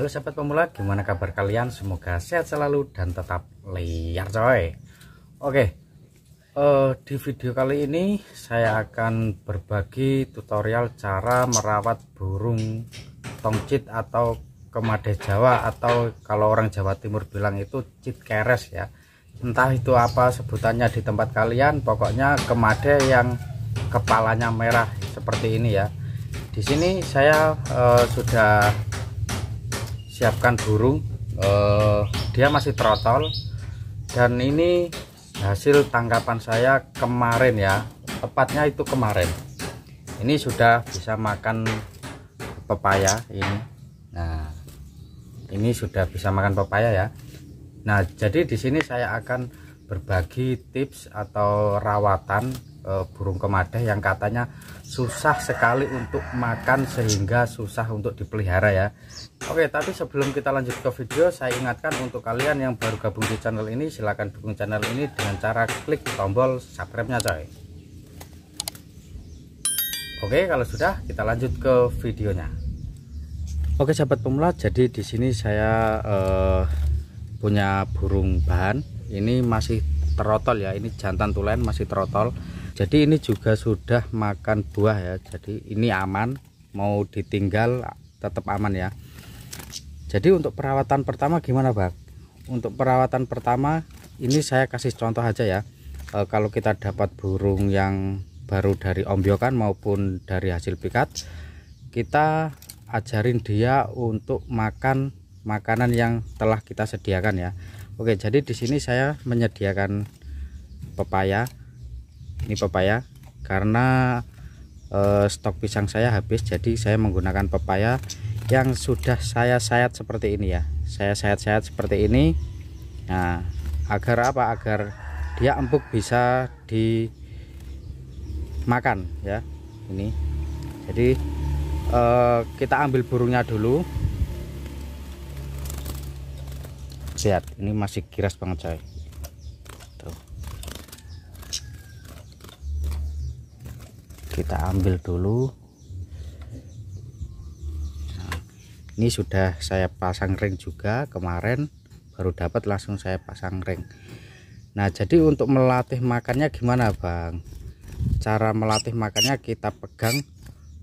Halo sahabat pemula, gimana kabar kalian? Semoga sehat selalu dan tetap liar coy Oke, uh, di video kali ini saya akan berbagi tutorial cara merawat burung tongcit atau kemade jawa Atau kalau orang Jawa Timur bilang itu cit keres ya Entah itu apa sebutannya di tempat kalian Pokoknya kemade yang kepalanya merah seperti ini ya di sini saya uh, sudah siapkan burung uh, dia masih trotol dan ini hasil tangkapan saya kemarin ya tepatnya itu kemarin ini sudah bisa makan pepaya ini nah ini sudah bisa makan pepaya ya nah jadi di sini saya akan berbagi tips atau rawatan uh, burung kemadeh yang katanya susah sekali untuk makan sehingga susah untuk dipelihara ya Oke tapi sebelum kita lanjut ke video saya ingatkan untuk kalian yang baru gabung di channel ini silahkan dukung channel ini dengan cara klik tombol subscribe nya coy Oke kalau sudah kita lanjut ke videonya Oke sahabat pemula jadi di sini saya eh, punya burung bahan ini masih terotol ya ini jantan tulen masih terotol jadi ini juga sudah makan buah ya jadi ini aman mau ditinggal tetap aman ya jadi untuk perawatan pertama gimana Pak untuk perawatan pertama ini saya kasih contoh aja ya e, kalau kita dapat burung yang baru dari ombyokan maupun dari hasil pikat kita ajarin dia untuk makan makanan yang telah kita sediakan ya Oke jadi di sini saya menyediakan pepaya ini pepaya karena eh, stok pisang saya habis jadi saya menggunakan pepaya yang sudah saya sayat seperti ini ya saya sayat-sayat seperti ini nah agar apa agar dia empuk bisa dimakan ya ini jadi eh, kita ambil burungnya dulu lihat ini masih kiras banget coy kita ambil dulu ini sudah saya pasang ring juga kemarin baru dapat langsung saya pasang ring nah jadi untuk melatih makannya gimana Bang cara melatih makannya kita pegang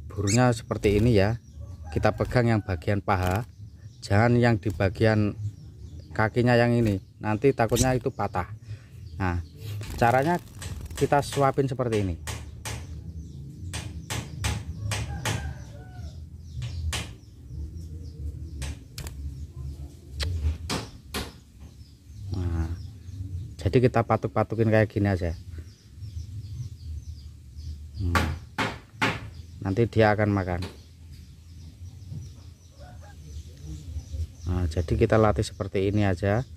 burungnya seperti ini ya kita pegang yang bagian paha jangan yang di bagian kakinya yang ini nanti takutnya itu patah nah caranya kita suapin seperti ini jadi kita patuk-patukin kayak gini aja hmm. nanti dia akan makan nah, jadi kita latih seperti ini aja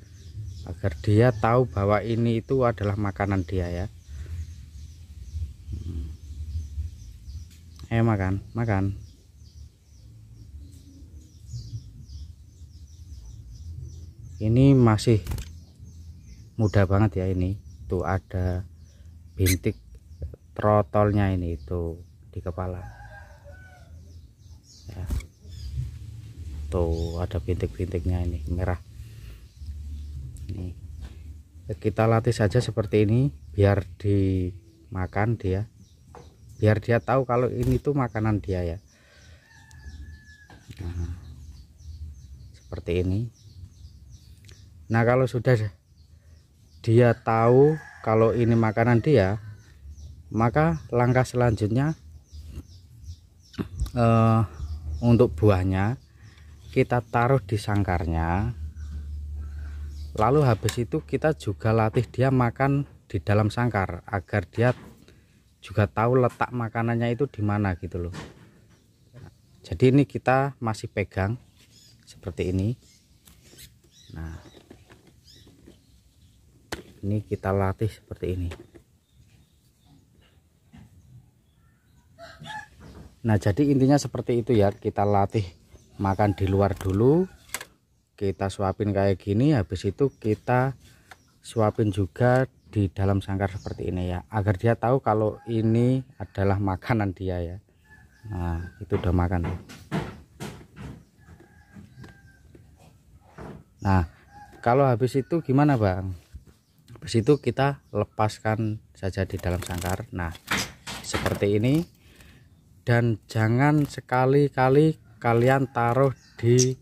agar dia tahu bahwa ini itu adalah makanan dia ya hmm. ayo eh, makan makan ini masih mudah banget ya ini tuh ada bintik trotolnya ini itu di kepala ya. tuh ada bintik-bintiknya ini merah ini kita latih saja seperti ini biar dimakan dia biar dia tahu kalau ini tuh makanan dia ya nah, seperti ini nah kalau sudah dia tahu kalau ini makanan dia maka langkah selanjutnya eh, untuk buahnya kita taruh di sangkarnya lalu habis itu kita juga latih dia makan di dalam sangkar agar dia juga tahu letak makanannya itu di mana gitu loh jadi ini kita masih pegang seperti ini nah ini kita latih seperti ini nah jadi intinya seperti itu ya kita latih makan di luar dulu kita suapin kayak gini habis itu kita suapin juga di dalam sangkar seperti ini ya agar dia tahu kalau ini adalah makanan dia ya nah itu udah makan nah kalau habis itu gimana bang habis itu kita lepaskan saja di dalam sangkar nah seperti ini dan jangan sekali-kali kalian taruh di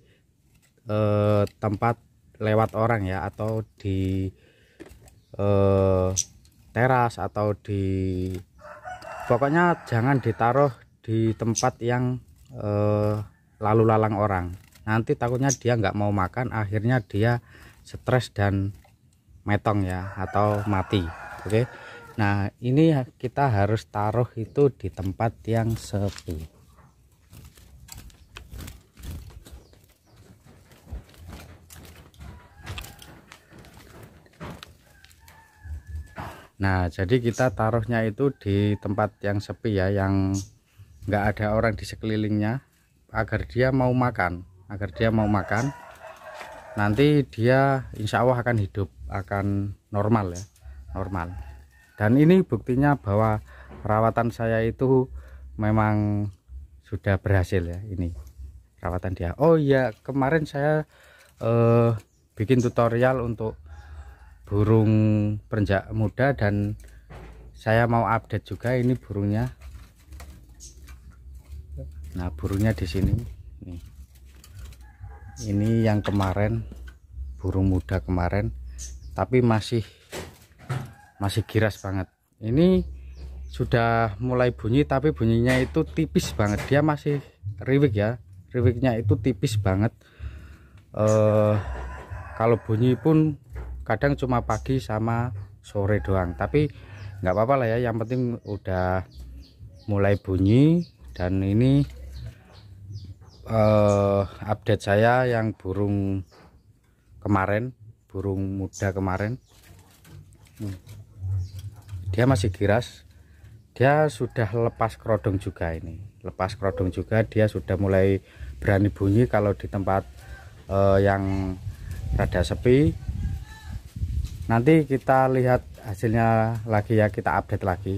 eh, tempat lewat orang ya atau di eh, teras atau di pokoknya jangan ditaruh di tempat yang eh, lalu lalang orang nanti takutnya dia nggak mau makan akhirnya dia stres dan metong ya atau mati oke okay? nah ini kita harus taruh itu di tempat yang sepi Nah, jadi kita taruhnya itu di tempat yang sepi ya, yang nggak ada orang di sekelilingnya, agar dia mau makan, agar dia mau makan. Nanti dia insya Allah akan hidup akan normal ya normal dan ini buktinya bahwa perawatan saya itu memang sudah berhasil ya ini perawatan dia Oh iya kemarin saya eh, bikin tutorial untuk burung perenjak muda dan saya mau update juga ini burungnya nah burungnya di sini ini yang kemarin burung muda kemarin tapi masih masih giras banget ini sudah mulai bunyi tapi bunyinya itu tipis banget dia masih riwik ya riwiknya itu tipis banget eh, kalau bunyi pun kadang cuma pagi sama sore doang tapi nggak apa-apa lah ya yang penting udah mulai bunyi dan ini eh, update saya yang burung kemarin burung muda kemarin hmm. dia masih giras dia sudah lepas kerodong juga ini lepas kerodong juga dia sudah mulai berani bunyi kalau di tempat eh, yang rada sepi nanti kita lihat hasilnya lagi ya kita update lagi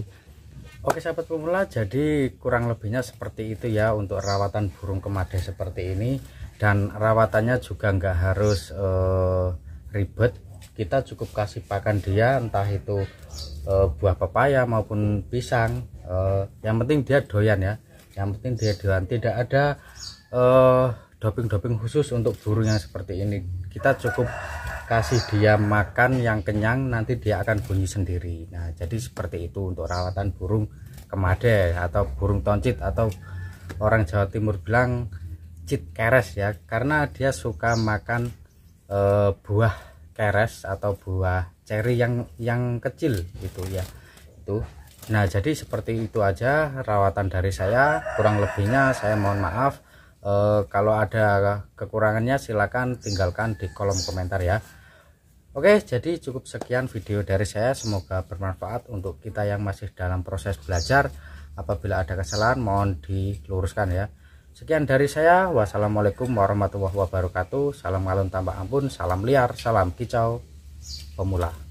Oke sahabat pemula jadi kurang lebihnya seperti itu ya untuk rawatan burung kemade seperti ini dan rawatannya juga nggak harus eh, ribet kita cukup kasih pakan dia entah itu e, buah pepaya maupun pisang e, yang penting dia doyan ya yang penting dia doyan tidak ada e, doping-doping khusus untuk burung yang seperti ini kita cukup kasih dia makan yang kenyang nanti dia akan bunyi sendiri nah jadi seperti itu untuk rawatan burung kemade atau burung toncit atau orang Jawa Timur bilang cit keres ya karena dia suka makan Eh, buah keres atau buah ceri yang yang kecil gitu ya itu nah jadi seperti itu aja rawatan dari saya kurang lebihnya saya mohon maaf e, kalau ada kekurangannya silahkan tinggalkan di kolom komentar ya Oke jadi cukup sekian video dari saya semoga bermanfaat untuk kita yang masih dalam proses belajar apabila ada kesalahan mohon diluruskan ya Sekian dari saya. Wassalamualaikum warahmatullahi wabarakatuh. Salam alun tambah ampun, salam liar, salam kicau pemula.